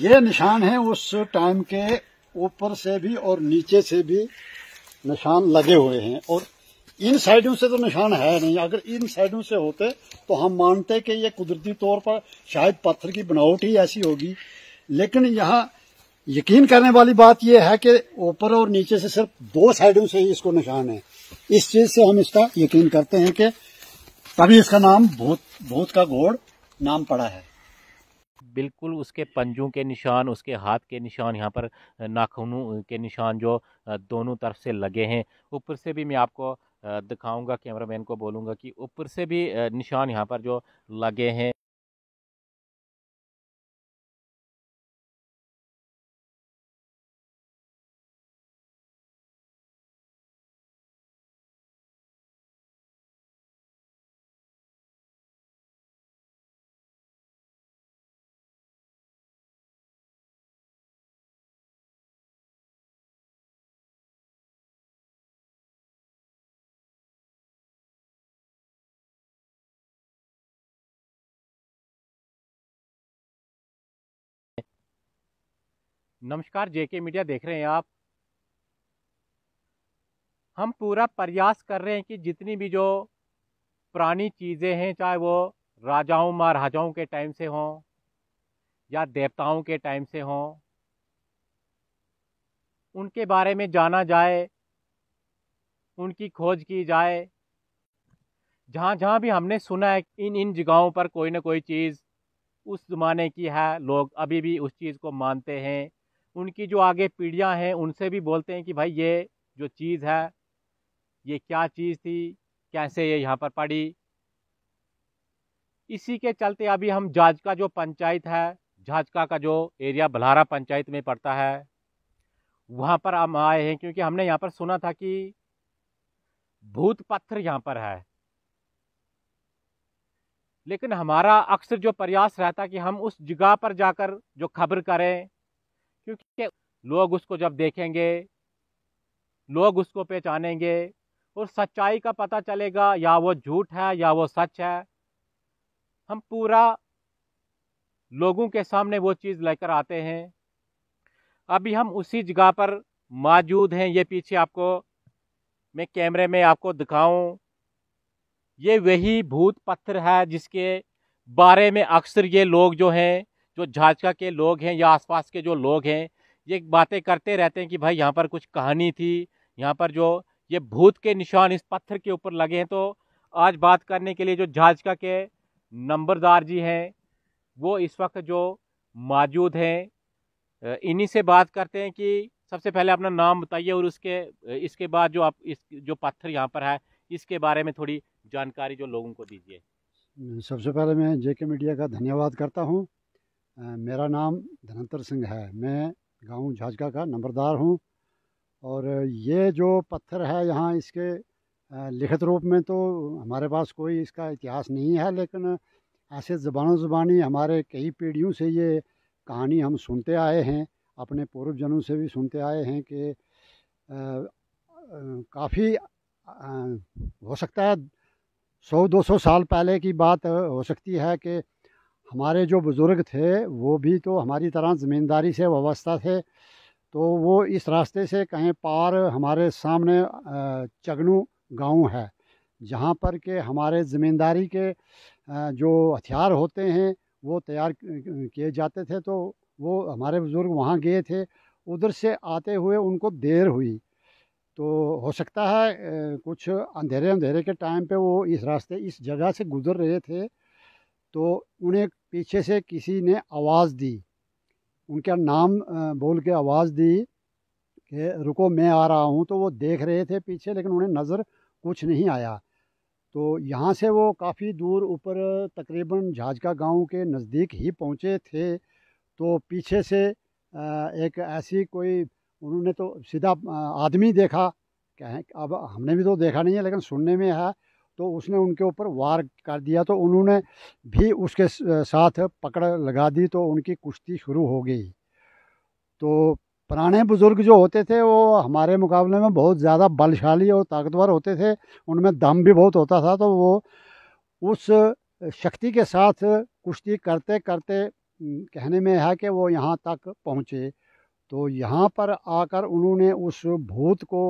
ये निशान है उस टाइम के ऊपर से भी और नीचे से भी निशान लगे हुए हैं और इन साइडों से तो निशान है नहीं अगर इन साइडों से होते तो हम मानते कि ये कुदरती तौर पर शायद पत्थर की बनावट ही ऐसी होगी लेकिन यहाँ यकीन करने वाली बात यह है कि ऊपर और नीचे से सिर्फ दो साइडों से ही इसको निशान है इस चीज से हम इसका यकीन करते हैं कि तभी इसका नाम भूत भूत का घोड़ नाम पड़ा है बिल्कुल उसके पंजों के निशान उसके हाथ के निशान यहाँ पर नाखूनों के निशान जो दोनों तरफ से लगे हैं ऊपर से भी मैं आपको दिखाऊंगा कैमरामैन को बोलूँगा कि ऊपर से भी निशान यहाँ पर जो लगे हैं नमस्कार जेके मीडिया देख रहे हैं आप हम पूरा प्रयास कर रहे हैं कि जितनी भी जो पुरानी चीज़ें हैं चाहे वो राजाओं महाराजाओं के टाइम से हों या देवताओं के टाइम से हों उनके बारे में जाना जाए उनकी खोज की जाए जहाँ जहाँ भी हमने सुना है इन इन जगहों पर कोई ना कोई चीज़ उस ज़माने की है लोग अभी भी उस चीज़ को मानते हैं उनकी जो आगे पीढ़ियाँ हैं उनसे भी बोलते हैं कि भाई ये जो चीज़ है ये क्या चीज़ थी कैसे ये यहाँ पर पड़ी इसी के चलते अभी हम झाजका जो पंचायत है झाजका का जो एरिया भलारा पंचायत में पड़ता है वहाँ पर हम आए हैं क्योंकि हमने यहाँ पर सुना था कि भूत पत्थर यहाँ पर है लेकिन हमारा अक्सर जो प्रयास रहता कि हम उस जगह पर जाकर जो खबर करें क्योंकि लोग उसको जब देखेंगे लोग उसको पहचानेंगे और सच्चाई का पता चलेगा या वो झूठ है या वो सच है हम पूरा लोगों के सामने वो चीज़ लेकर आते हैं अभी हम उसी जगह पर मौजूद हैं ये पीछे आपको मैं कैमरे में आपको दिखाऊं ये वही भूत पत्थर है जिसके बारे में अक्सर ये लोग जो हैं जो झाझका के लोग हैं या आसपास के जो लोग हैं ये बातें करते रहते हैं कि भाई यहाँ पर कुछ कहानी थी यहाँ पर जो ये भूत के निशान इस पत्थर के ऊपर लगे हैं तो आज बात करने के लिए जो झाझका के नंबरदार जी हैं वो इस वक्त जो मौजूद हैं इन्हीं से बात करते हैं कि सबसे पहले अपना नाम बताइए और उसके इसके बाद जो आप इस जो पत्थर यहाँ पर है इसके बारे में थोड़ी जानकारी जो लोगों को दीजिए सबसे पहले मैं जेके मीडिया का धन्यवाद करता हूँ मेरा नाम धनंतर सिंह है मैं गांव झाझका का नंबरदार हूं और ये जो पत्थर है यहाँ इसके लिखित रूप में तो हमारे पास कोई इसका इतिहास नहीं है लेकिन ऐसे ज़बानों ज़बानी हमारे कई पीढ़ियों से ये कहानी हम सुनते आए हैं अपने पूर्वजनों से भी सुनते आए हैं कि काफ़ी हो सकता है सौ दो सौ साल पहले की बात हो सकती है कि हमारे जो बुज़ुर्ग थे वो भी तो हमारी तरह ज़मींदारी से वाबस्ता थे तो वो इस रास्ते से कहीं पार हमारे सामने चगनू गांव है जहाँ पर के हमारे ज़मींदारी के जो हथियार होते हैं वो तैयार किए जाते थे तो वो हमारे बुज़ुर्ग वहाँ गए थे उधर से आते हुए उनको देर हुई तो हो सकता है कुछ अंधेरे अंधेरे के टाइम पे वो इस रास्ते इस जगह से गुज़र रहे थे तो उन्हें पीछे से किसी ने आवाज़ दी उनका नाम बोल के आवाज़ दी कि रुको मैं आ रहा हूँ तो वो देख रहे थे पीछे लेकिन उन्हें नज़र कुछ नहीं आया तो यहाँ से वो काफ़ी दूर ऊपर तकरीबन झाजका गांव के नज़दीक ही पहुँचे थे तो पीछे से एक ऐसी कोई उन्होंने तो सीधा आदमी देखा कहें अब हमने भी तो देखा नहीं है लेकिन सुनने में है तो उसने उनके ऊपर वार कर दिया तो उन्होंने भी उसके साथ पकड़ लगा दी तो उनकी कुश्ती शुरू हो गई तो पुराने बुज़ुर्ग जो होते थे वो हमारे मुकाबले में बहुत ज़्यादा बलशाली और ताकतवर होते थे उनमें दम भी बहुत होता था तो वो उस शक्ति के साथ कुश्ती करते करते कहने में है कि वो यहाँ तक पहुँचे तो यहाँ पर आकर उन्होंने उस भूत को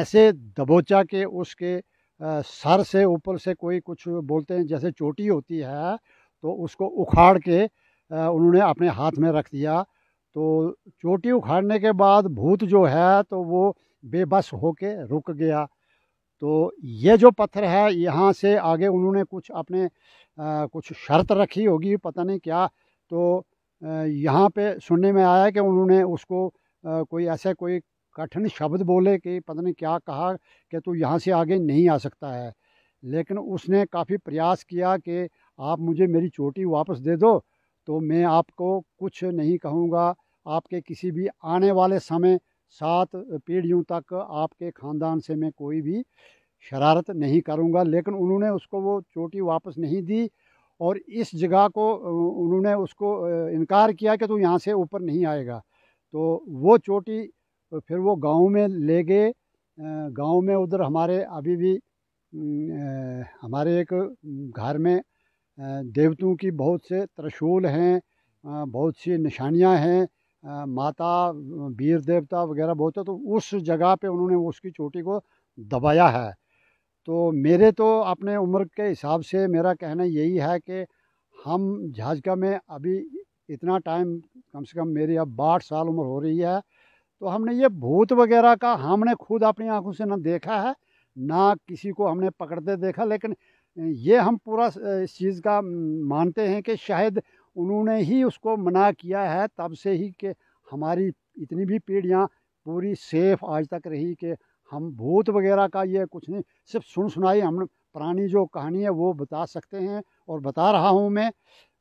ऐसे दबोचा के उसके सर से ऊपर से कोई कुछ बोलते हैं जैसे चोटी होती है तो उसको उखाड़ के उन्होंने अपने हाथ में रख दिया तो चोटी उखाड़ने के बाद भूत जो है तो वो बेबस होके रुक गया तो ये जो पत्थर है यहाँ से आगे उन्होंने कुछ अपने आ, कुछ शर्त रखी होगी पता नहीं क्या तो यहाँ पे सुनने में आया कि उन्होंने उसको आ, कोई ऐसे कोई कठिन शब्द बोले कि पता नहीं क्या कहा कि तू यहाँ से आगे नहीं आ सकता है लेकिन उसने काफ़ी प्रयास किया कि आप मुझे मेरी चोटी वापस दे दो तो मैं आपको कुछ नहीं कहूँगा आपके किसी भी आने वाले समय सात पीढ़ियों तक आपके ख़ानदान से मैं कोई भी शरारत नहीं करूँगा लेकिन उन्होंने उसको वो चोटी वापस नहीं दी और इस जगह को उन्होंने उसको इनकार किया कि तू यहाँ से ऊपर नहीं आएगा तो वो चोटी तो फिर वो गांव में ले गए गांव में उधर हमारे अभी भी हमारे एक घर में देवतों की बहुत से त्रिशूल हैं बहुत सी निशानियां हैं माता वीर देवता वगैरह बहुत है तो उस जगह पे उन्होंने उसकी चोटी को दबाया है तो मेरे तो अपने उम्र के हिसाब से मेरा कहना यही है कि हम झाझका में अभी इतना टाइम कम से कम मेरी अब बाठ साल उम्र हो रही है तो हमने ये भूत वगैरह का हमने खुद अपनी आंखों से ना देखा है ना किसी को हमने पकड़ते देखा लेकिन ये हम पूरा इस चीज़ का मानते हैं कि शायद उन्होंने ही उसको मना किया है तब से ही कि हमारी इतनी भी पीढ़ियाँ पूरी सेफ आज तक रही कि हम भूत वगैरह का ये कुछ नहीं सिर्फ सुन सुनाई हम पुरानी जो कहानी है वो बता सकते हैं और बता रहा हूँ मैं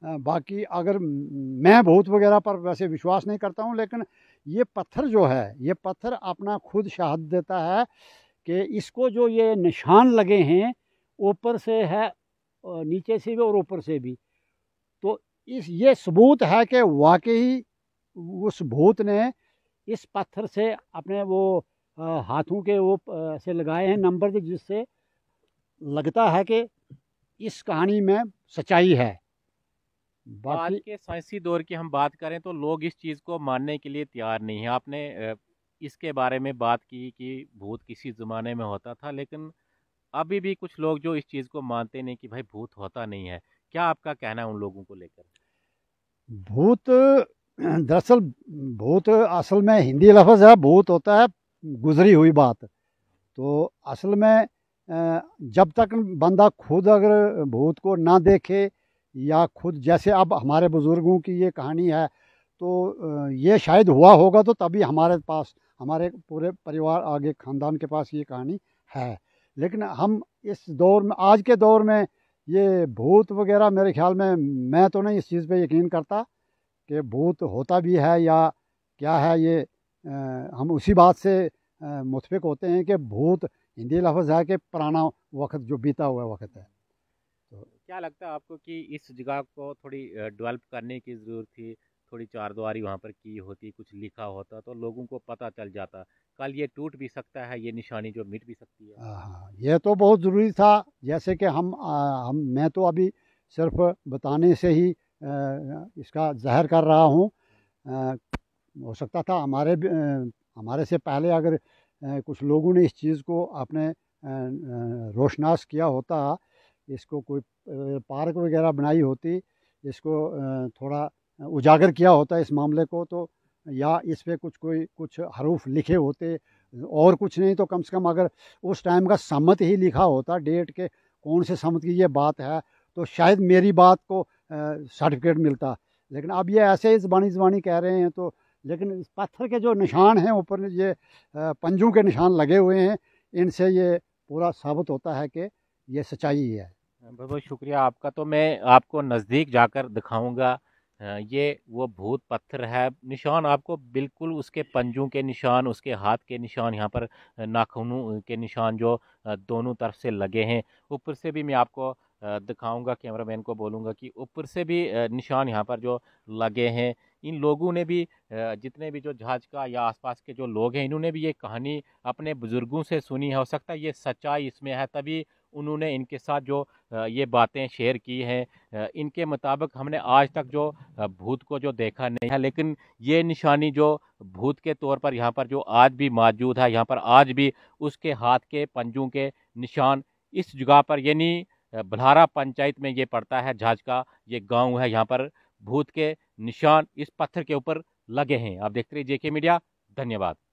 बाकी अगर मैं भूत वगैरह पर वैसे विश्वास नहीं करता हूँ लेकिन ये पत्थर जो है ये पत्थर अपना खुद शहादत देता है कि इसको जो ये निशान लगे हैं ऊपर से है नीचे से भी और ऊपर से भी तो इस ये सबूत है कि वाकई उस भूत ने इस पत्थर से अपने वो हाथों के वो से लगाए हैं नंबर जिससे लगता है कि इस कहानी में सच्चाई है आज के साइंसी दौर की हम बात करें तो लोग इस चीज़ को मानने के लिए तैयार नहीं है आपने इसके बारे में बात की कि भूत किसी ज़माने में होता था लेकिन अभी भी कुछ लोग जो इस चीज़ को मानते नहीं कि भाई भूत होता नहीं है क्या आपका कहना है उन लोगों को लेकर भूत दरअसल भूत असल में हिंदी लफ्ज़ है भूत होता है गुजरी हुई बात तो असल में जब तक बंदा खुद अगर भूत को ना देखे या खुद जैसे अब हमारे बुज़ुर्गों की ये कहानी है तो ये शायद हुआ होगा तो तभी हमारे पास हमारे पूरे परिवार आगे ख़ानदान के पास ये कहानी है लेकिन हम इस दौर में आज के दौर में ये भूत वगैरह मेरे ख्याल में मैं तो नहीं इस चीज़ पे यकीन करता कि भूत होता भी है या क्या है ये आ, हम उसी बात से मुतफिक होते हैं कि भूत हिंदी लफ्ज़ है कि पुराना वक्त जो बीता हुआ वक्त है तो क्या लगता है आपको कि इस जगह को थोड़ी डेवलप करने की ज़रूरत थी थोड़ी चार वहाँ पर की होती कुछ लिखा होता तो लोगों को पता चल जाता कल ये टूट भी सकता है ये निशानी जो मिट भी सकती है हाँ, हाँ ये तो बहुत ज़रूरी था जैसे कि हम आ, हम मैं तो अभी सिर्फ बताने से ही आ, इसका जहर कर रहा हूँ हो सकता था हमारे हमारे से पहले अगर आ, कुछ लोगों ने इस चीज़ को अपने रोशनास किया होता इसको कोई पार्क वगैरह बनाई होती इसको थोड़ा उजागर किया होता इस मामले को तो या इस पर कुछ कोई कुछ हरूफ लिखे होते और कुछ नहीं तो कम से कम अगर उस टाइम का सम्मत ही लिखा होता डेट के कौन से सम्मत की ये बात है तो शायद मेरी बात को सर्टिफिकेट मिलता लेकिन अब ये ऐसे ही जबानी जबानी कह रहे हैं तो लेकिन पत्थर के जो निशान हैं ऊपर ये पंजों के निशान लगे हुए हैं इनसे ये पूरा साबित होता है कि ये सच्चाई है बहुत बहुत शुक्रिया आपका तो मैं आपको नज़दीक जाकर दिखाऊंगा ये वो भूत पत्थर है निशान आपको बिल्कुल उसके पंजों के निशान उसके हाथ के निशान यहाँ पर नाखूनों के निशान जो दोनों तरफ से लगे हैं ऊपर से भी मैं आपको दिखाऊंगा कैमरामैन को बोलूँगा कि ऊपर से भी निशान यहाँ पर जो लगे हैं इन लोगों ने भी जितने भी जो जहाज का या आसपास के जो लोग हैं इन्होंने भी ये कहानी अपने बुज़ुर्गों से सुनी है हो सकता है ये सच्चाई इसमें है तभी उन्होंने इनके साथ जो ये बातें शेयर की हैं इनके मुताबिक हमने आज तक जो भूत को जो देखा नहीं है लेकिन ये निशानी जो भूत के तौर पर यहाँ पर जो आज भी मौजूद है यहाँ पर आज भी उसके हाथ के पंजों के निशान इस जगह पर यानी भलारा पंचायत में ये पड़ता है झाझका ये गांव है यहाँ पर भूत के निशान इस पत्थर के ऊपर लगे हैं आप देखते रहिए जेके मीडिया धन्यवाद